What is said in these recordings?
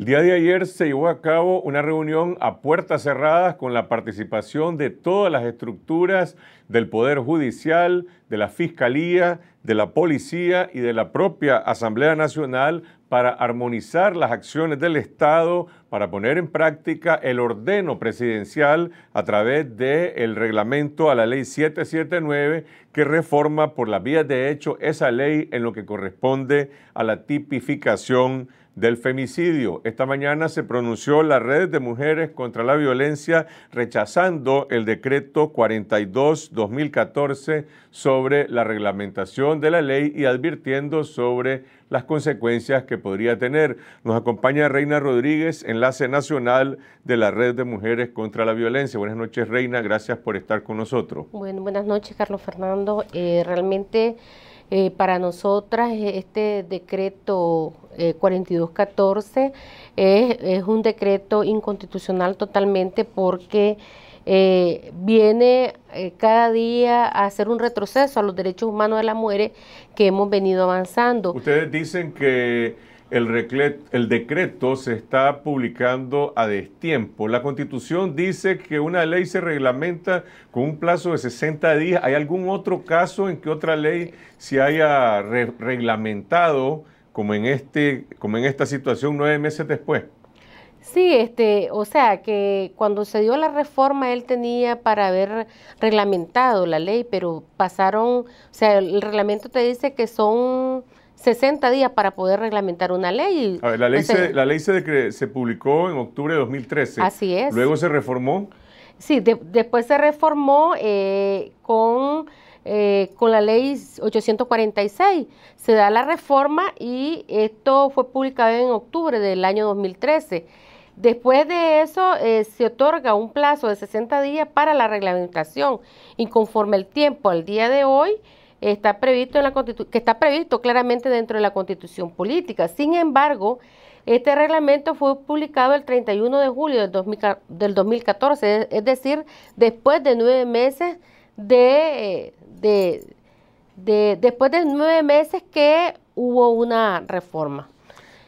El día de ayer se llevó a cabo una reunión a puertas cerradas con la participación de todas las estructuras del Poder Judicial, de la Fiscalía, de la Policía y de la propia Asamblea Nacional para armonizar las acciones del Estado, para poner en práctica el ordeno presidencial a través del reglamento a la ley 779 que reforma por la vía de hecho esa ley en lo que corresponde a la tipificación del femicidio. Esta mañana se pronunció la Red de Mujeres contra la Violencia rechazando el decreto 42-2014 sobre la reglamentación de la ley y advirtiendo sobre las consecuencias que podría tener. Nos acompaña Reina Rodríguez, enlace nacional de la Red de Mujeres contra la Violencia. Buenas noches, Reina. Gracias por estar con nosotros. Bueno, buenas noches, Carlos Fernando. Eh, realmente... Eh, para nosotras este decreto 4214 eh, es, un decreto inconstitucional totalmente porque eh, viene cada día a hacer un retroceso a los derechos humanos de las mujeres que hemos venido avanzando. Ustedes dicen que el, el, decreto se está publicando a destiempo. La constitución dice que una ley se reglamenta con un plazo de 60 días. ¿Hay algún otro caso en que otra ley se haya reglamentado como en, este, como en esta situación nueve meses después? Sí, este, o sea que cuando se dio la reforma él tenía para haber reglamentado la ley, pero pasaron, o sea, el reglamento te dice que son 60 días para poder reglamentar una ley. la ley, se, se, publicó en octubre de 2013. Así es. Luego se reformó. Sí, después se reformó eh, con, eh, con la ley 846. Se da la reforma y esto fue publicado en octubre del año 2013. Después de eso, eh, se otorga un plazo de 60 días para la reglamentación y conforme el tiempo al día de hoy, está previsto en la que está previsto claramente dentro de la constitución política. Sin embargo, este reglamento fue publicado el 31 de julio del, 2014, es decir, después de nueve meses de, de, después de nueve meses que hubo una reforma.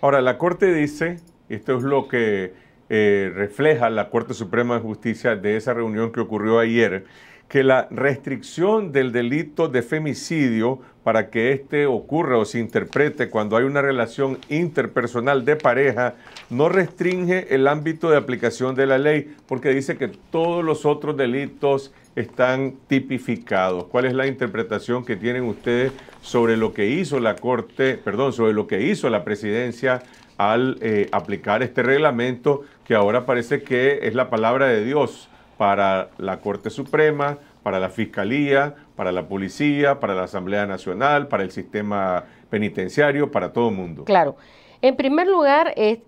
Ahora, la Corte dice, esto es lo que eh, refleja la Corte Suprema de Justicia de esa reunión que ocurrió ayer, que la restricción del delito de femicidio para que éste ocurra o se interprete cuando hay una relación interpersonal de pareja no restringe el ámbito de aplicación de la ley porque dice que todos los otros delitos están tipificados. ¿Cuál es la interpretación que tienen ustedes sobre lo que hizo la Corte, perdón, sobre lo que hizo la presidencia al eh, aplicar este reglamento que ahora parece que es la palabra de Dios? para la Corte Suprema, para la Fiscalía, para la Policía, para la Asamblea Nacional, para el sistema penitenciario, para todo el mundo. Claro. En primer lugar, este,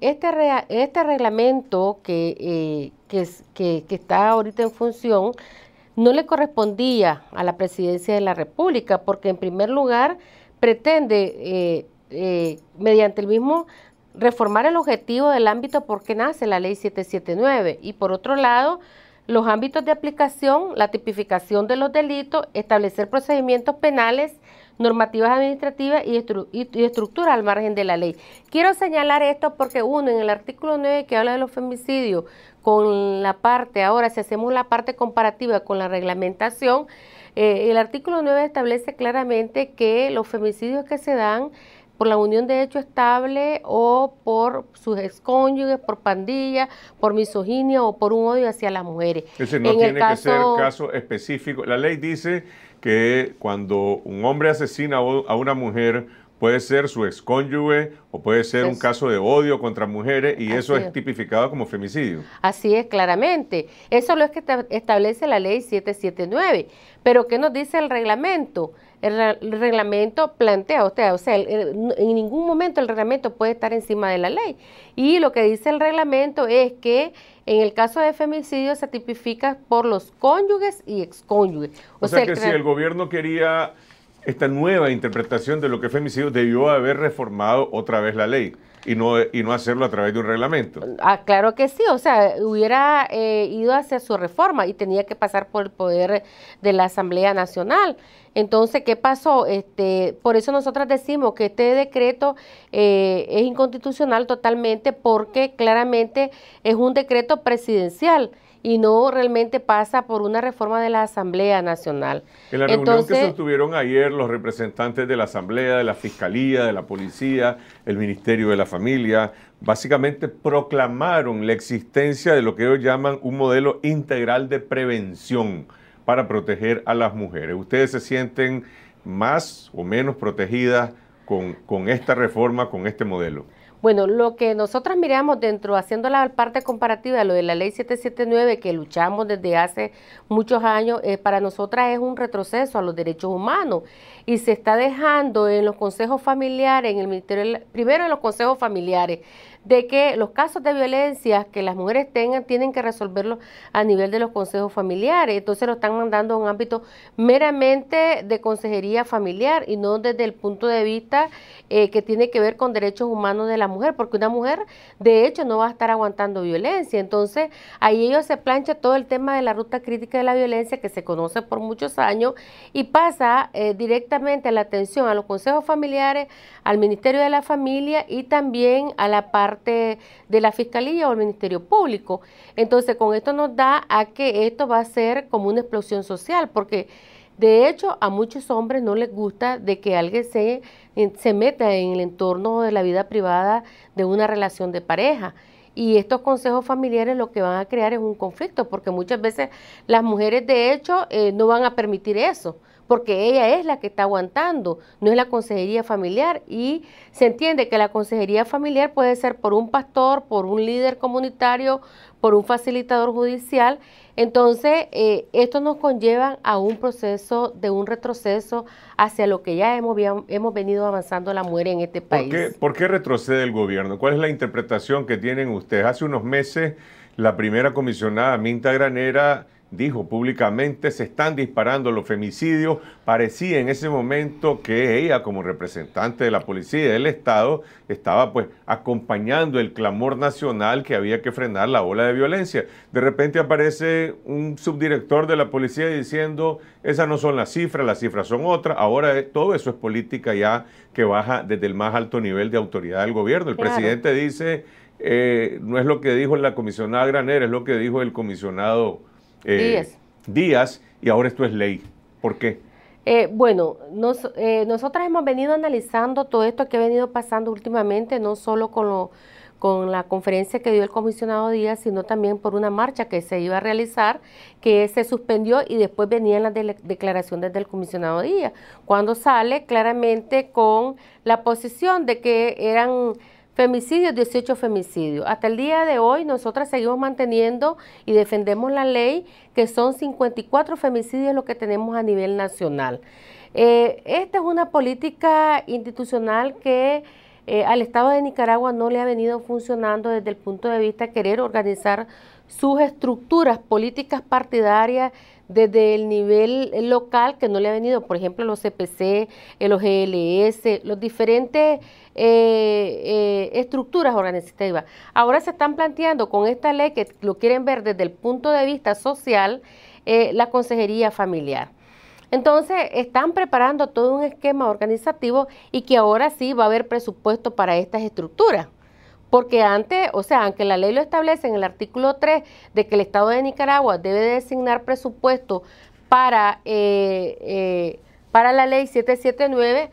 este reglamento eh, que, está ahorita en función no le correspondía a la presidencia de la República, porque en primer lugar pretende, eh, eh, mediante el mismo, reformar el objetivo del ámbito por qué nace la ley 779 y por otro lado, los ámbitos de aplicación, la tipificación de los delitos, establecer procedimientos penales, normativas administrativas y, estructuras estructura al margen de la ley. Quiero señalar esto porque uno, en el artículo 9 que habla de los femicidios, con la parte, ahora si hacemos la parte comparativa con la reglamentación, eh, el artículo 9 establece claramente que los femicidios que se dan por la unión de hecho estable o por sus excónyuges, por pandilla, por misoginia o por un odio hacia las mujeres. Ese no tiene que ser caso específico. La ley dice que cuando un hombre asesina a una mujer, puede ser su excónyuge o puede ser un caso de odio contra mujeres y eso es, tipificado como femicidio. Así es, claramente. Eso es lo que establece la ley 779. Pero ¿qué nos dice el reglamento? El reglamento plantea, o sea, o en ningún momento el reglamento puede estar encima de la ley. Y lo que dice el reglamento es que en el caso de femicidio se tipifica por los cónyuges y excónyuges. O, sea que si el gobierno quería esta nueva interpretación de lo que es femicidio debió haber reformado otra vez la ley y no, y no hacerlo a través de un reglamento. Ah, claro que sí, o sea, hubiera eh, ido hacia su reforma y tenía que pasar por el poder de la Asamblea Nacional. Entonces, ¿qué pasó? Este, por eso nosotras decimos que este decreto eh, es inconstitucional totalmente porque claramente es un decreto presidencial y no realmente pasa por una reforma de la Asamblea Nacional. En la reunión que se sostuvieron ayer los representantes de la Asamblea, de la Fiscalía, de la Policía, el Ministerio de la Familia, básicamente proclamaron la existencia de lo que ellos llaman un modelo integral de prevención para proteger a las mujeres. ¿Ustedes se sienten más o menos protegidas con esta reforma, con este modelo? Bueno, lo que nosotras miramos dentro, haciendo la parte comparativa de lo de la ley 779 que luchamos desde hace muchos años, eh, para nosotras es un retroceso a los derechos humanos y se está dejando en los consejos familiares, en el ministerio, primero en los consejos familiares, de que los casos de violencia que las mujeres tengan tienen que resolverlos a nivel de los consejos familiares. Entonces lo están mandando a un ámbito meramente de consejería familiar y no desde el punto de vista eh, que tiene que ver con derechos humanos de la mujer, porque una mujer de hecho no va a estar aguantando violencia. Entonces ahí ellos se plancha todo el tema de la ruta crítica de la violencia que se conoce por muchos años y pasa eh, directamente a la atención a los consejos familiares, al Ministerio de la Familia y también a la par de la Fiscalía o el Ministerio Público. Entonces, con esto nos da a que esto va a ser como una explosión social, porque de hecho a muchos hombres no les gusta de que alguien se, se meta en el entorno de la vida privada de una relación de pareja. Y estos consejos familiares lo que van a crear es un conflicto, porque muchas veces las mujeres de hecho eh, no van a permitir eso porque ella es la que está aguantando, no es la consejería familiar. Y se entiende que la consejería familiar puede ser por un pastor, por un líder comunitario, por un facilitador judicial. Entonces, eh, esto nos conlleva a un proceso de un retroceso hacia lo que ya hemos, hemos venido avanzando la mujer en este país. ¿Por qué retrocede el gobierno? ¿Cuál es la interpretación que tienen ustedes? Hace unos meses, la primera comisionada Minta Granera dijo públicamente, se están disparando los femicidios. Parecía en ese momento que ella, como representante de la policía y del Estado, estaba pues acompañando el clamor nacional que había que frenar la ola de violencia. De repente aparece un subdirector de la policía diciendo, esas no son las cifras, las cifras son otras. Ahora eh, todo eso es política ya que baja desde el más alto nivel de autoridad del gobierno. El presidente dice... Eh, no es lo que dijo la comisionada Granera, es lo que dijo el comisionado Díaz. Díaz, y ahora esto es ley. ¿Por qué? Eh, bueno, eh, nosotras hemos venido analizando todo esto que ha venido pasando últimamente, no solo con, la conferencia que dio el comisionado Díaz, sino también por una marcha que se iba a realizar, que se suspendió y después venían las declaraciones del comisionado Díaz, cuando sale claramente con la posición de que eran Femicidios, 18 femicidios. Hasta el día de hoy nosotras seguimos manteniendo y defendemos la ley que son 54 femicidios lo que tenemos a nivel nacional. Eh, esta es una política institucional que eh, al Estado de Nicaragua no le ha venido funcionando desde el punto de vista de querer organizar sus estructuras políticas partidarias desde el nivel local que no le ha venido, por ejemplo, los CPC, los GLS, los diferentes eh, eh, estructuras organizativas. Ahora se están planteando con esta ley que lo quieren ver desde el punto de vista social, eh, la consejería familiar. Entonces, están preparando todo un esquema organizativo y que ahora sí va a haber presupuesto para estas estructuras. Porque antes, o sea, aunque la ley lo establece en el artículo 3 de que el Estado de Nicaragua debe designar presupuesto para, eh, eh, para la ley 779,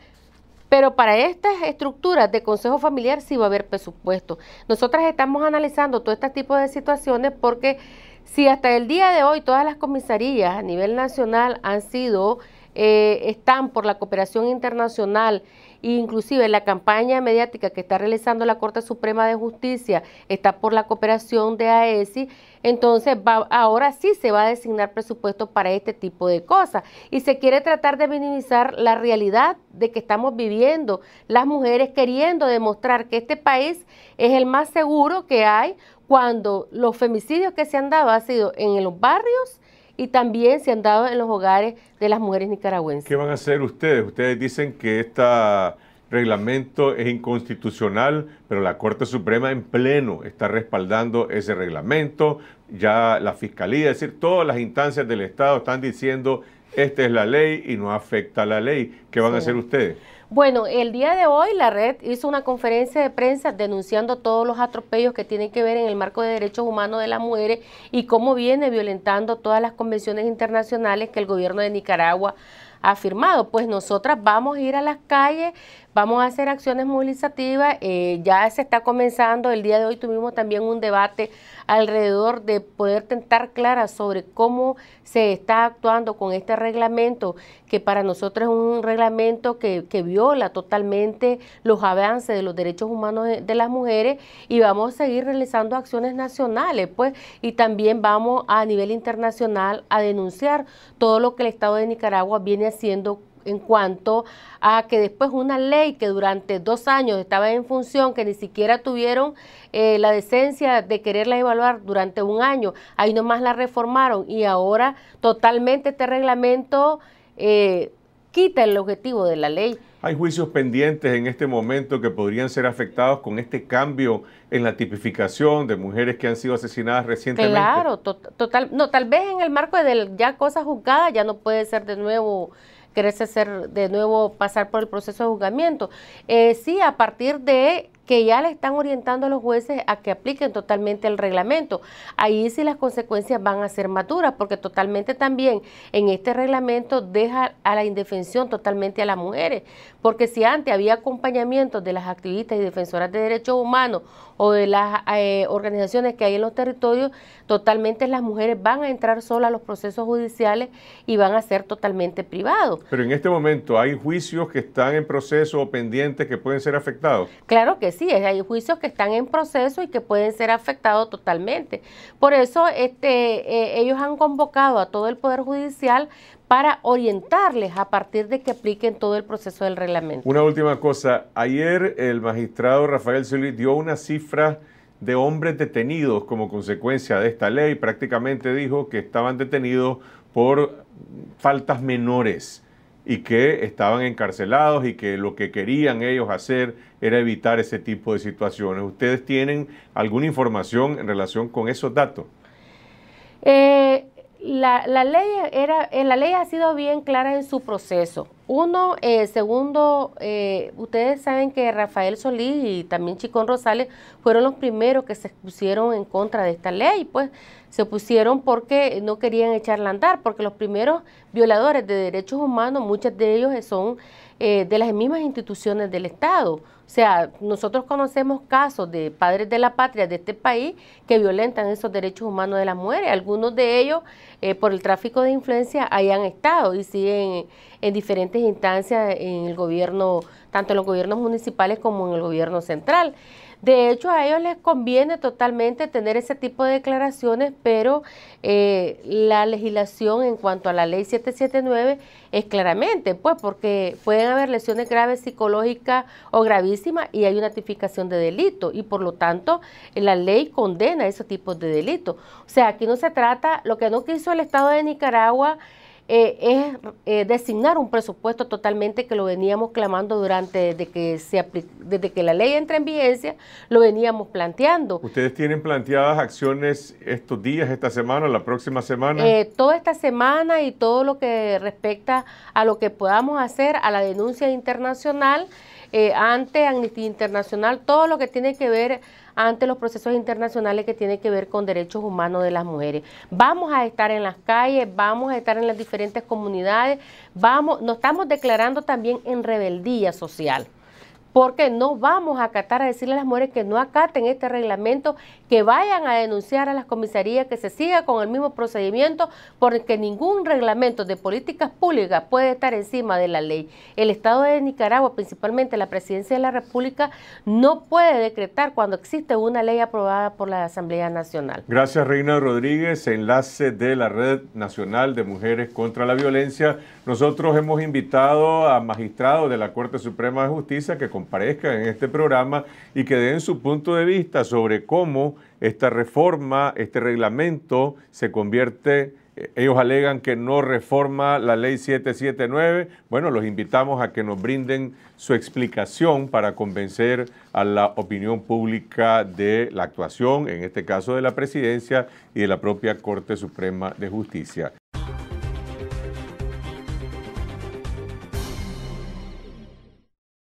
pero para estas estructuras de consejo familiar sí va a haber presupuesto. Nosotras estamos analizando todo este tipo de situaciones porque si hasta el día de hoy todas las comisarías a nivel nacional han sido, eh, están por la cooperación internacional inclusive la campaña mediática que está realizando la Corte Suprema de Justicia está por la cooperación de AESI, entonces va, ahora sí se va a designar presupuesto para este tipo de cosas y se quiere tratar de minimizar la realidad de que estamos viviendo, las mujeres queriendo demostrar que este país es el más seguro que hay cuando los femicidios que se han dado han sido en los barrios y también se han dado en los hogares de las mujeres nicaragüenses. ¿Qué van a hacer ustedes? Ustedes dicen que este reglamento es inconstitucional, pero la Corte Suprema en pleno está respaldando ese reglamento, ya la Fiscalía, es decir, todas las instancias del Estado están diciendo, esta es la ley y no afecta a la ley. ¿Qué van a hacer ustedes? Bueno, el día de hoy la red hizo una conferencia de prensa denunciando todos los atropellos que tienen que ver en el marco de derechos humanos de las mujeres y cómo viene violentando todas las convenciones internacionales que el gobierno de Nicaragua ha firmado. Pues nosotras vamos a ir a las calles, Vamos a hacer acciones movilizativas, eh, ya se está comenzando, el día de hoy tuvimos también un debate alrededor de poder tentar clara sobre cómo se está actuando con este reglamento, que para nosotros es un reglamento que, viola totalmente los avances de los derechos humanos de, las mujeres y vamos a seguir realizando acciones nacionales, pues, y también vamos a nivel internacional a denunciar todo lo que el Estado de Nicaragua viene haciendo en cuanto a que después una ley que durante dos años estaba en función, que ni siquiera tuvieron eh, la decencia de quererla evaluar durante un año, ahí nomás la reformaron y ahora totalmente este reglamento eh, quita el objetivo de la ley. Hay juicios pendientes en este momento que podrían ser afectados con este cambio en la tipificación de mujeres que han sido asesinadas recientemente. Claro, total, no, tal vez en el marco de ya cosas juzgadas ya no puede ser de nuevo querés hacer de nuevo pasar por el proceso de juzgamiento. Eh, sí, a partir de que ya le están orientando a los jueces a que apliquen totalmente el reglamento. Ahí sí las consecuencias van a ser maduras, porque totalmente también en este reglamento deja a la indefensión totalmente a las mujeres, porque si antes había acompañamiento de las activistas y defensoras de derechos humanos o de las eh, organizaciones que hay en los territorios, totalmente las mujeres van a entrar solas a los procesos judiciales y van a ser totalmente privados. Pero en este momento hay juicios que están en proceso o pendientes que pueden ser afectados. Claro que sí, hay juicios que están en proceso y que pueden ser afectados totalmente. Por eso este, eh, ellos han convocado a todo el Poder Judicial para orientarles a partir de que apliquen todo el proceso del reglamento. Una última cosa, ayer el magistrado Rafael Solís dio una cifra de hombres detenidos como consecuencia de esta ley, prácticamente dijo que estaban detenidos por faltas menores y que estaban encarcelados y que lo que querían ellos hacer era evitar ese tipo de situaciones. ¿Ustedes tienen alguna información en relación con esos datos? Eh, la, ley era, eh, la ley ha sido bien clara en su proceso. Uno, eh, segundo, eh, ustedes saben que Rafael Solís y también Chicón Rosales fueron los primeros que se pusieron en contra de esta ley, pues se pusieron porque no querían echarla a andar, porque los primeros violadores de derechos humanos, muchas de ellos son eh, de las mismas instituciones del Estado. O sea, nosotros conocemos casos de padres de la patria de este país que violentan esos derechos humanos de las mujeres. Algunos de ellos, por el tráfico de influencia, hayan estado y siguen en diferentes instancias en el gobierno, tanto en los gobiernos municipales como en el gobierno central. De hecho, a ellos les conviene totalmente tener ese tipo de declaraciones, pero eh, la legislación en cuanto a la ley 779 es claramente, pues, porque pueden haber lesiones graves psicológicas o gravísimas y hay una tipificación de delito y por lo tanto la ley condena ese tipo de delitos. O sea, aquí no se trata, lo que no quiso el Estado de Nicaragua eh, es eh, designar un presupuesto totalmente que lo veníamos clamando durante desde que se desde que la ley entra en vigencia, lo veníamos planteando. ¿Ustedes tienen planteadas acciones estos días, esta semana, la próxima semana? Eh, toda esta semana y todo lo que respecta a lo que podamos hacer a la denuncia internacional ante Amnistía Internacional, todo lo que tiene que ver ante los procesos internacionales que tienen que ver con derechos humanos de las mujeres. Vamos a estar en las calles, vamos a estar en las diferentes comunidades, vamos, nos estamos declarando también en rebeldía social porque no vamos a acatar a decirle a las mujeres que no acaten este reglamento, que vayan a denunciar a las comisarías, que se siga con el mismo procedimiento, porque ningún reglamento de políticas públicas puede estar encima de la ley. El Estado de Nicaragua, principalmente la Presidencia de la República, no puede decretar cuando existe una ley aprobada por la Asamblea Nacional. Gracias, Reina Rodríguez, enlace de la Red Nacional de Mujeres contra la Violencia. Nosotros hemos invitado a magistrados de la Corte Suprema de Justicia que comparezcan en este programa y que den su punto de vista sobre cómo esta reforma, este reglamento se convierte eh, ellos alegan que no reforma la ley 779. Bueno, los invitamos a que nos brinden su explicación para convencer a la opinión pública de la actuación, en este caso de la presidencia y de la propia Corte Suprema de Justicia.